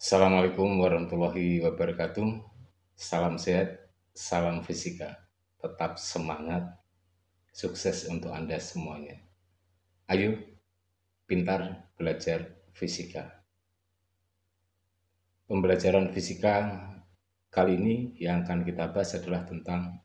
Assalamualaikum warahmatullahi wabarakatuh. Salam sehat, salam fisika. Tetap semangat, sukses untuk Anda semuanya. Ayo, pintar belajar fisika. Pembelajaran fisika kali ini yang akan kita bahas adalah tentang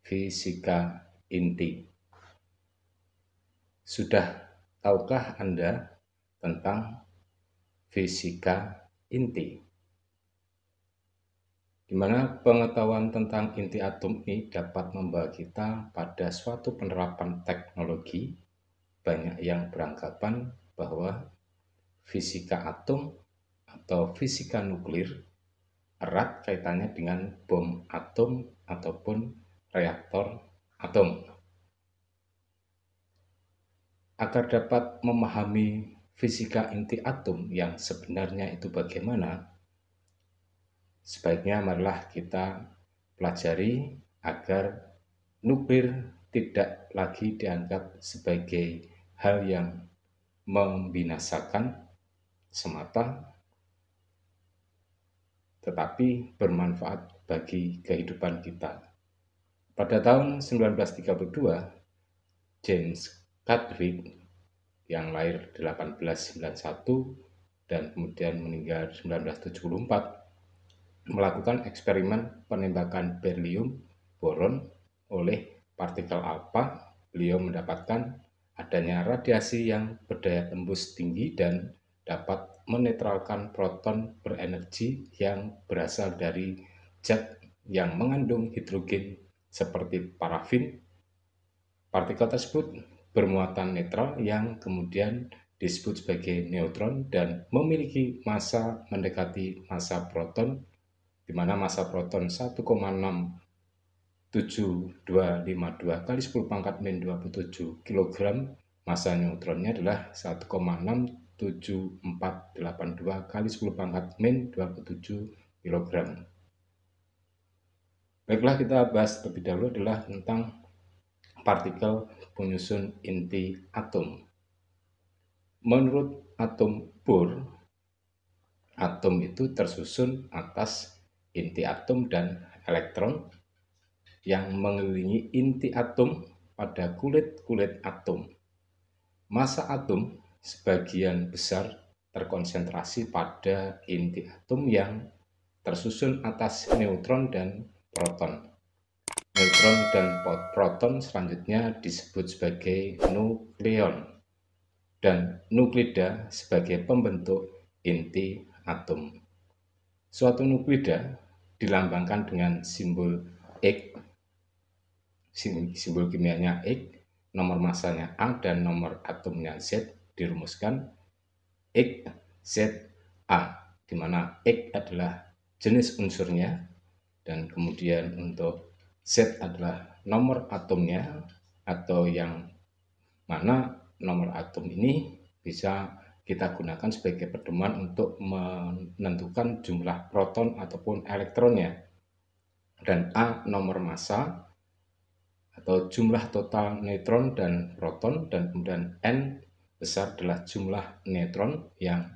fisika inti. Sudah tahukah Anda tentang fisika inti. Di mana pengetahuan tentang inti atom ini dapat membawa kita pada suatu penerapan teknologi. Banyak yang beranggapan bahwa fisika atom atau fisika nuklir erat kaitannya dengan bom atom ataupun reaktor atom. Agar dapat memahami fisika inti atom yang sebenarnya itu bagaimana, sebaiknya marilah kita pelajari agar nuklir tidak lagi dianggap sebagai hal yang membinasakan semata, tetapi bermanfaat bagi kehidupan kita. Pada tahun 1932, James Chadwick yang lahir 1891 dan kemudian meninggal 1974 melakukan eksperimen penembakan berlium boron oleh partikel alfa beliau mendapatkan adanya radiasi yang berdaya tembus tinggi dan dapat menetralkan proton berenergi yang berasal dari zat yang mengandung hidrogen seperti parafin. Partikel tersebut bermuatan netral yang kemudian disebut sebagai neutron dan memiliki massa mendekati massa proton di mana massa proton 1,67252 kali 10 pangkat min 27 kg massa neutronnya adalah 1,67482 kali 10 pangkat min 27 kg Baiklah kita bahas terlebih dahulu adalah tentang partikel penyusun inti atom. Menurut atom Bohr, atom itu tersusun atas inti atom dan elektron yang mengelilingi inti atom pada kulit-kulit atom. Masa atom sebagian besar terkonsentrasi pada inti atom yang tersusun atas neutron dan proton neutron dan proton selanjutnya disebut sebagai nukleon dan nuklida sebagai pembentuk inti atom. Suatu nuklida dilambangkan dengan simbol X, simbol kimianya X, nomor masanya A dan nomor atomnya Z dirumuskan X, Z, A, di mana X adalah jenis unsurnya dan kemudian untuk Z adalah nomor atomnya atau yang mana nomor atom ini bisa kita gunakan sebagai pedoman untuk menentukan jumlah proton ataupun elektronnya. Dan A nomor massa atau jumlah total neutron dan proton dan kemudian N besar adalah jumlah neutron yang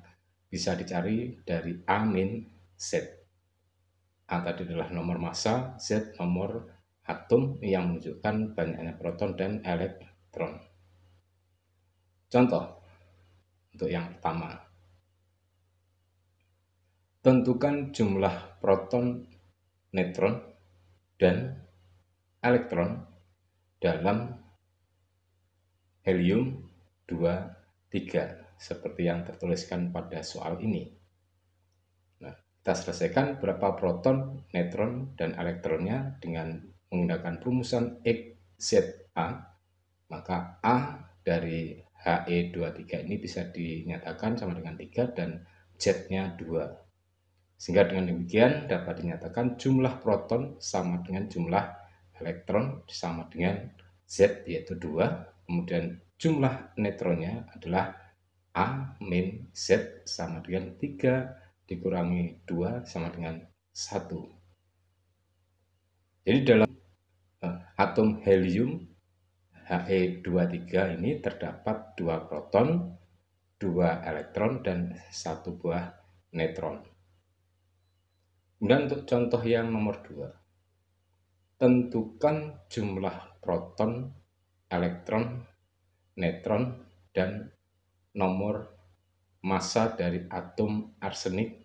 bisa dicari dari A min Z. A tadi adalah nomor massa, Z nomor atom yang menunjukkan banyaknya proton dan elektron. Contoh, untuk yang pertama, tentukan jumlah proton, neutron, dan elektron dalam helium 23 seperti yang tertuliskan pada soal ini. Nah, kita selesaikan berapa proton, neutron, dan elektronnya dengan menggunakan rumusan perumusan XZA, maka A dari HE23 ini bisa dinyatakan sama dengan 3 dan Z-nya 2. Sehingga dengan demikian dapat dinyatakan jumlah proton sama dengan jumlah elektron sama dengan Z yaitu 2, kemudian jumlah netronnya adalah A min Z sama dengan 3 dikurangi 2 sama dengan 1. Jadi dalam atom helium He23 ini terdapat dua proton, dua elektron, dan satu buah netron. Kemudian untuk contoh yang nomor dua, tentukan jumlah proton, elektron, netron, dan nomor massa dari atom arsenik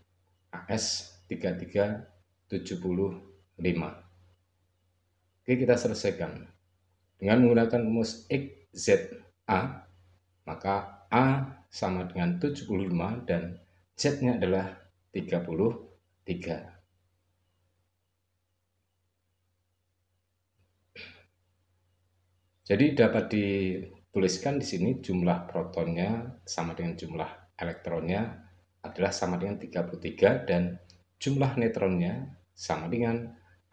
AS3375. Oke, kita selesaikan. Dengan menggunakan rumus XZA, maka A sama dengan 75 dan Z-nya adalah 33. Jadi dapat dituliskan di sini jumlah protonnya sama dengan jumlah elektronnya adalah sama dengan 33 dan jumlah neutronnya sama dengan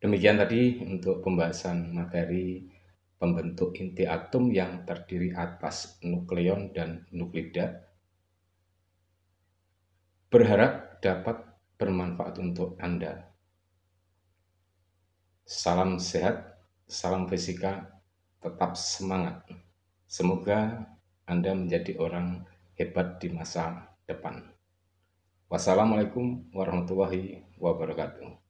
Demikian tadi untuk pembahasan materi pembentuk inti atom yang terdiri atas nukleon dan nuklida. Berharap dapat bermanfaat untuk Anda. Salam sehat, salam fisika, tetap semangat. Semoga Anda menjadi orang hebat di masa depan. Wassalamualaikum warahmatullahi wabarakatuh.